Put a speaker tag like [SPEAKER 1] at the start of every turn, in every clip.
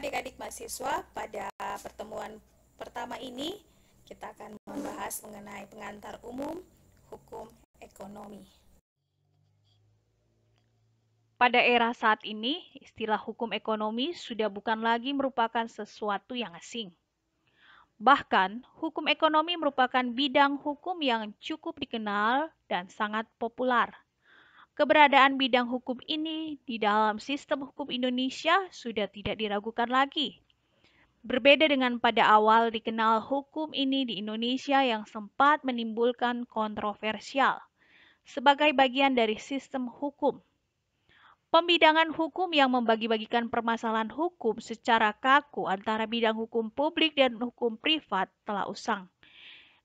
[SPEAKER 1] adik-adik mahasiswa, pada pertemuan pertama ini kita akan membahas mengenai pengantar umum hukum ekonomi. Pada era saat ini, istilah hukum ekonomi sudah bukan lagi merupakan sesuatu yang asing. Bahkan, hukum ekonomi merupakan bidang hukum yang cukup dikenal dan sangat populer Keberadaan bidang hukum ini di dalam sistem hukum Indonesia sudah tidak diragukan lagi. Berbeda dengan pada awal dikenal hukum ini di Indonesia yang sempat menimbulkan kontroversial sebagai bagian dari sistem hukum. Pembidangan hukum yang membagi-bagikan permasalahan hukum secara kaku antara bidang hukum publik dan hukum privat telah usang.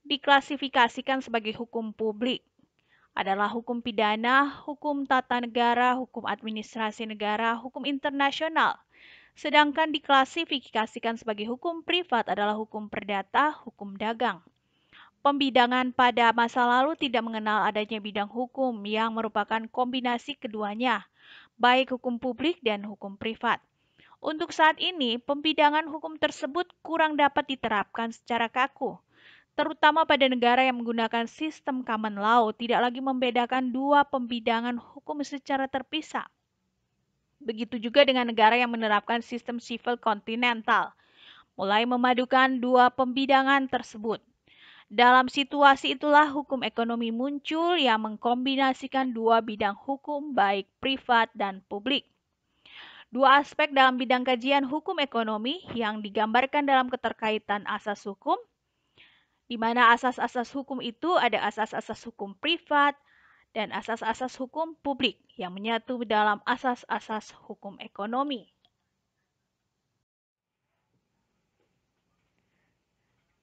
[SPEAKER 1] Diklasifikasikan sebagai hukum publik adalah hukum pidana, hukum tata negara, hukum administrasi negara, hukum internasional. Sedangkan diklasifikasikan sebagai hukum privat adalah hukum perdata, hukum dagang. Pembidangan pada masa lalu tidak mengenal adanya bidang hukum yang merupakan kombinasi keduanya, baik hukum publik dan hukum privat. Untuk saat ini, pembidangan hukum tersebut kurang dapat diterapkan secara kaku terutama pada negara yang menggunakan sistem common law, tidak lagi membedakan dua pembidangan hukum secara terpisah. Begitu juga dengan negara yang menerapkan sistem civil kontinental, mulai memadukan dua pembidangan tersebut. Dalam situasi itulah hukum ekonomi muncul yang mengkombinasikan dua bidang hukum baik privat dan publik. Dua aspek dalam bidang kajian hukum ekonomi yang digambarkan dalam keterkaitan asas hukum – di mana asas-asas hukum itu ada asas-asas hukum privat dan asas-asas hukum publik yang menyatu dalam asas-asas hukum ekonomi.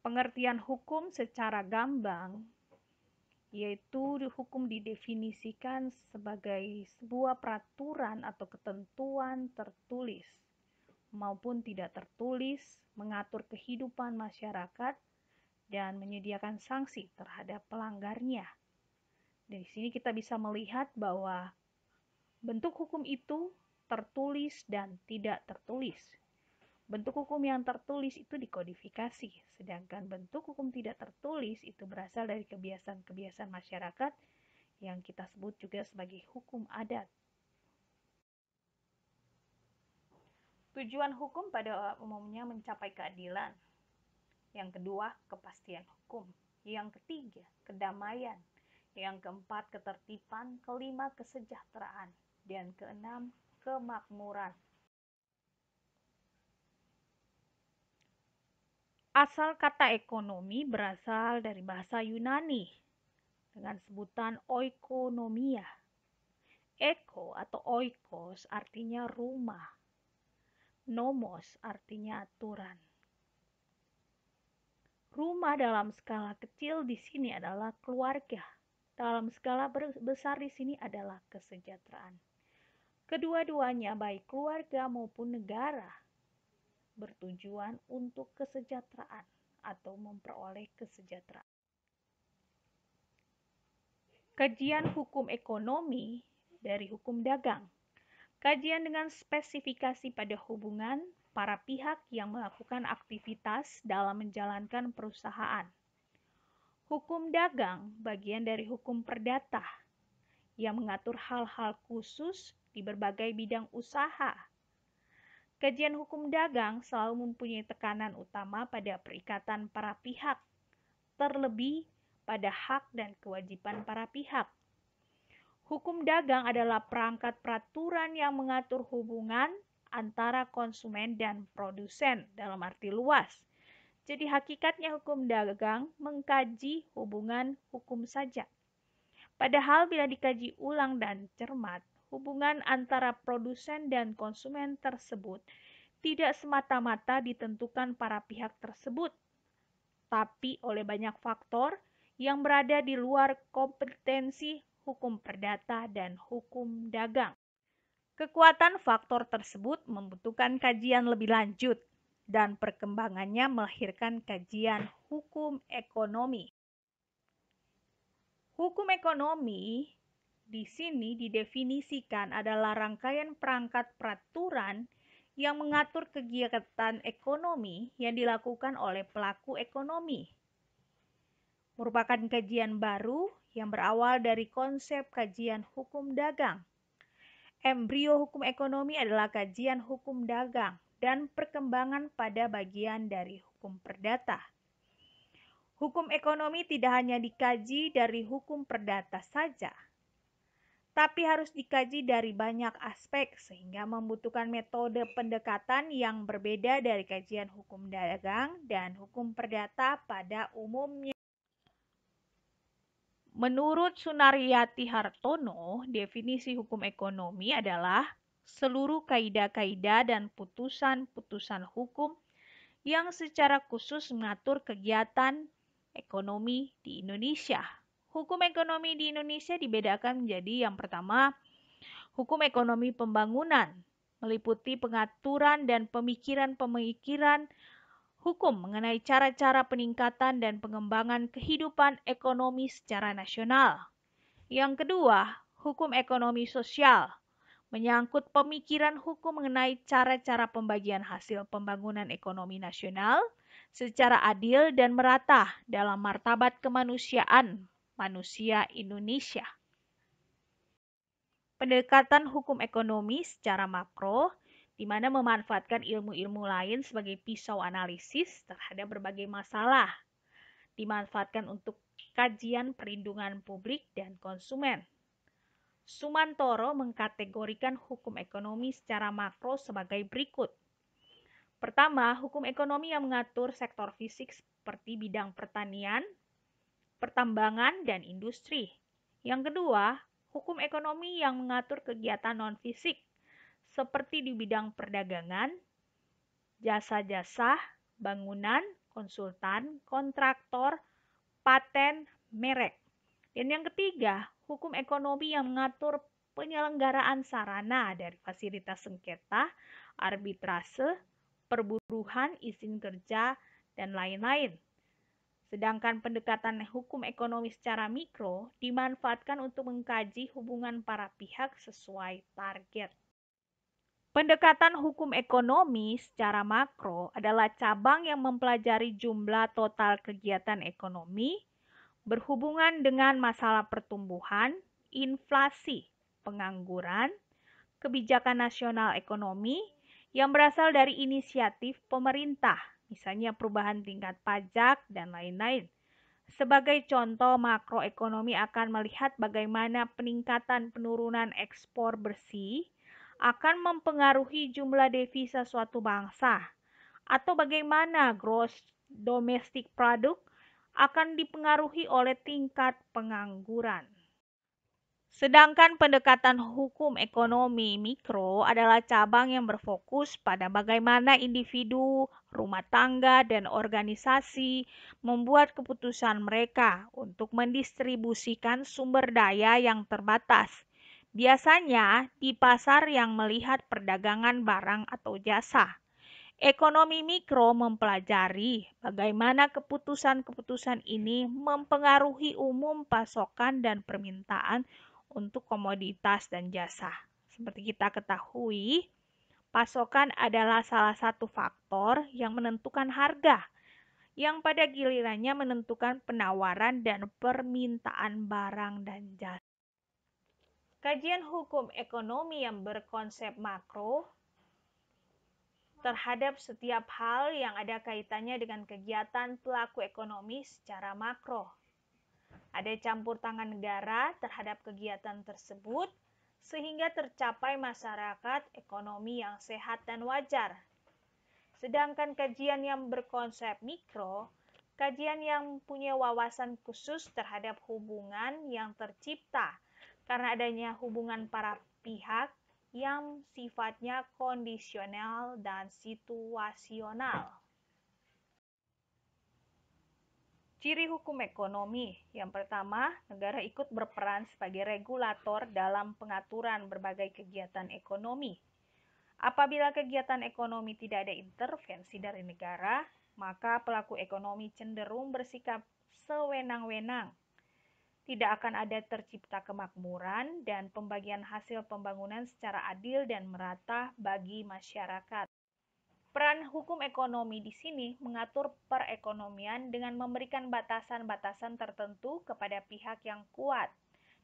[SPEAKER 1] Pengertian hukum secara gambang yaitu hukum didefinisikan sebagai sebuah peraturan atau ketentuan tertulis maupun tidak tertulis mengatur kehidupan masyarakat dan menyediakan sanksi terhadap pelanggarnya. Dari sini kita bisa melihat bahwa bentuk hukum itu tertulis dan tidak tertulis. Bentuk hukum yang tertulis itu dikodifikasi, sedangkan bentuk hukum tidak tertulis itu berasal dari kebiasaan-kebiasaan masyarakat yang kita sebut juga sebagai hukum adat. Tujuan hukum pada umumnya mencapai keadilan, yang kedua kepastian hukum, yang ketiga kedamaian, yang keempat ketertiban, kelima kesejahteraan, dan keenam kemakmuran. Asal kata ekonomi berasal dari bahasa Yunani dengan sebutan oikonomia. Eko atau oikos artinya rumah. Nomos artinya aturan. Rumah dalam skala kecil di sini adalah keluarga. Dalam skala besar di sini adalah kesejahteraan. Kedua-duanya baik keluarga maupun negara bertujuan untuk kesejahteraan atau memperoleh kesejahteraan. Kajian hukum ekonomi dari hukum dagang. Kajian dengan spesifikasi pada hubungan, para pihak yang melakukan aktivitas dalam menjalankan perusahaan. Hukum dagang bagian dari hukum perdata yang mengatur hal-hal khusus di berbagai bidang usaha. Kajian hukum dagang selalu mempunyai tekanan utama pada perikatan para pihak, terlebih pada hak dan kewajiban para pihak. Hukum dagang adalah perangkat peraturan yang mengatur hubungan, antara konsumen dan produsen dalam arti luas. Jadi hakikatnya hukum dagang mengkaji hubungan hukum saja. Padahal bila dikaji ulang dan cermat, hubungan antara produsen dan konsumen tersebut tidak semata-mata ditentukan para pihak tersebut, tapi oleh banyak faktor yang berada di luar kompetensi hukum perdata dan hukum dagang. Kekuatan faktor tersebut membutuhkan kajian lebih lanjut dan perkembangannya melahirkan kajian hukum ekonomi. Hukum ekonomi di sini didefinisikan adalah rangkaian perangkat peraturan yang mengatur kegiatan ekonomi yang dilakukan oleh pelaku ekonomi. Merupakan kajian baru yang berawal dari konsep kajian hukum dagang Embrio hukum ekonomi adalah kajian hukum dagang dan perkembangan pada bagian dari hukum perdata. Hukum ekonomi tidak hanya dikaji dari hukum perdata saja, tapi harus dikaji dari banyak aspek sehingga membutuhkan metode pendekatan yang berbeda dari kajian hukum dagang dan hukum perdata pada umumnya. Menurut Sunaryati Hartono, definisi hukum ekonomi adalah seluruh kaidah-kaidah dan putusan-putusan hukum yang secara khusus mengatur kegiatan ekonomi di Indonesia. Hukum ekonomi di Indonesia dibedakan menjadi yang pertama, hukum ekonomi pembangunan meliputi pengaturan dan pemikiran-pemikiran hukum mengenai cara-cara peningkatan dan pengembangan kehidupan ekonomi secara nasional. Yang kedua, hukum ekonomi sosial menyangkut pemikiran hukum mengenai cara-cara pembagian hasil pembangunan ekonomi nasional secara adil dan merata dalam martabat kemanusiaan manusia Indonesia. Pendekatan hukum ekonomi secara makro di mana memanfaatkan ilmu-ilmu lain sebagai pisau analisis terhadap berbagai masalah, dimanfaatkan untuk kajian perlindungan publik dan konsumen. Sumantoro mengkategorikan hukum ekonomi secara makro sebagai berikut. Pertama, hukum ekonomi yang mengatur sektor fisik seperti bidang pertanian, pertambangan, dan industri. Yang kedua, hukum ekonomi yang mengatur kegiatan non-fisik seperti di bidang perdagangan, jasa-jasa, bangunan, konsultan, kontraktor, paten, merek. Dan yang ketiga, hukum ekonomi yang mengatur penyelenggaraan sarana dari fasilitas sengketa, arbitrase, perburuhan, izin kerja, dan lain-lain. Sedangkan pendekatan hukum ekonomi secara mikro dimanfaatkan untuk mengkaji hubungan para pihak sesuai target. Pendekatan hukum ekonomi secara makro adalah cabang yang mempelajari jumlah total kegiatan ekonomi berhubungan dengan masalah pertumbuhan, inflasi, pengangguran, kebijakan nasional ekonomi yang berasal dari inisiatif pemerintah, misalnya perubahan tingkat pajak dan lain-lain. Sebagai contoh, makroekonomi akan melihat bagaimana peningkatan penurunan ekspor bersih akan mempengaruhi jumlah devisa suatu bangsa? Atau bagaimana gross domestic product akan dipengaruhi oleh tingkat pengangguran? Sedangkan pendekatan hukum ekonomi mikro adalah cabang yang berfokus pada bagaimana individu, rumah tangga, dan organisasi membuat keputusan mereka untuk mendistribusikan sumber daya yang terbatas Biasanya di pasar yang melihat perdagangan barang atau jasa. Ekonomi mikro mempelajari bagaimana keputusan-keputusan ini mempengaruhi umum pasokan dan permintaan untuk komoditas dan jasa. Seperti kita ketahui, pasokan adalah salah satu faktor yang menentukan harga, yang pada gilirannya menentukan penawaran dan permintaan barang dan jasa kajian hukum ekonomi yang berkonsep makro terhadap setiap hal yang ada kaitannya dengan kegiatan pelaku ekonomi secara makro. Ada campur tangan negara terhadap kegiatan tersebut sehingga tercapai masyarakat ekonomi yang sehat dan wajar. Sedangkan kajian yang berkonsep mikro, kajian yang punya wawasan khusus terhadap hubungan yang tercipta karena adanya hubungan para pihak yang sifatnya kondisional dan situasional. Ciri hukum ekonomi yang pertama, negara ikut berperan sebagai regulator dalam pengaturan berbagai kegiatan ekonomi. Apabila kegiatan ekonomi tidak ada intervensi dari negara, maka pelaku ekonomi cenderung bersikap sewenang-wenang tidak akan ada tercipta kemakmuran dan pembagian hasil pembangunan secara adil dan merata bagi masyarakat. Peran hukum ekonomi di sini mengatur perekonomian dengan memberikan batasan-batasan tertentu kepada pihak yang kuat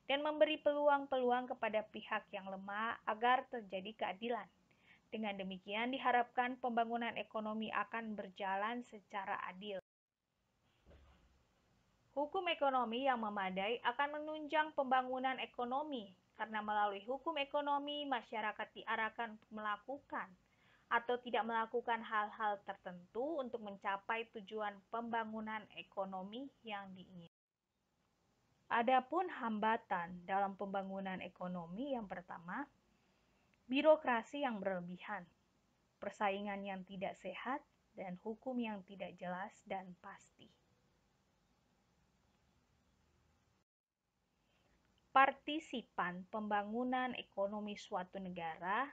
[SPEAKER 1] dan memberi peluang-peluang kepada pihak yang lemah agar terjadi keadilan. Dengan demikian, diharapkan pembangunan ekonomi akan berjalan secara adil. Hukum ekonomi yang memadai akan menunjang pembangunan ekonomi karena melalui hukum ekonomi masyarakat diarahkan untuk melakukan atau tidak melakukan hal-hal tertentu untuk mencapai tujuan pembangunan ekonomi yang diinginkan. Adapun hambatan dalam pembangunan ekonomi yang pertama, birokrasi yang berlebihan, persaingan yang tidak sehat, dan hukum yang tidak jelas dan pasti. partisipan pembangunan ekonomi suatu negara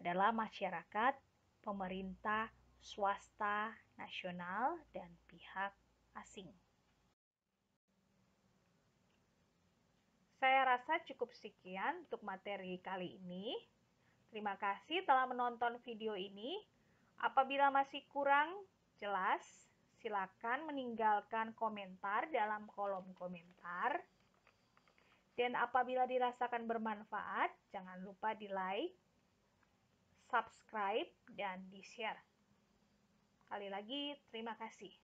[SPEAKER 1] adalah masyarakat, pemerintah, swasta nasional, dan pihak asing. Saya rasa cukup sekian untuk materi kali ini. Terima kasih telah menonton video ini. Apabila masih kurang jelas, silakan meninggalkan komentar dalam kolom komentar. Dan apabila dirasakan bermanfaat, jangan lupa di like, subscribe, dan di share. Kali lagi, terima kasih.